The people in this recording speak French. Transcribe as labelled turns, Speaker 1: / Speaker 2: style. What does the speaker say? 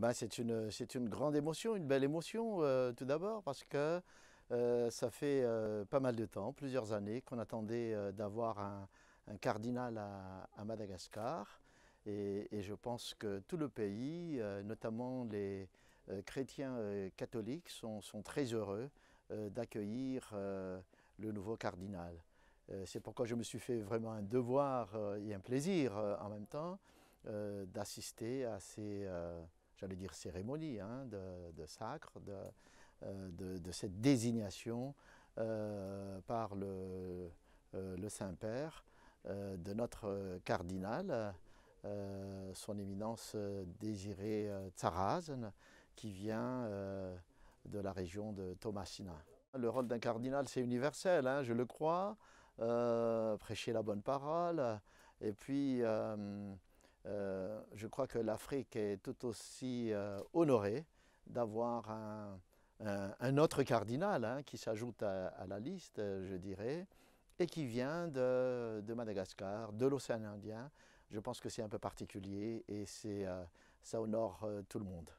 Speaker 1: Ah ben, c'est une, grande émotion, une belle émotion euh, tout d'abord parce que euh, ça fait euh, pas mal de temps, plusieurs années, qu'on attendait d'avoir un, cardinal à, Madagascar. Et, et, je pense que tout le pays, notamment les chrétiens catholiques, sont, sont, très heureux d'accueillir le nouveau cardinal. c'est pourquoi je me suis fait vraiment un devoir et un plaisir en même temps d'assister à ces j'allais dire cérémonie, hein, de, sacre, euh, de, de, cette désignation euh, par le, euh, le Saint-Père de notre cardinal, son éminence désirée Tsarazen, qui vient de la région de Tomasina. Le rôle d'un cardinal, c'est universel, hein, je le crois, prêcher la bonne parole, et puis euh, je crois que l'Afrique est tout aussi euh, honorée d'avoir un, autre cardinal hein, qui s'ajoute à, la liste, je dirais, et qui vient de, Madagascar, de l'océan Indien. Je pense que c'est un peu particulier et euh, ça honore tout le monde.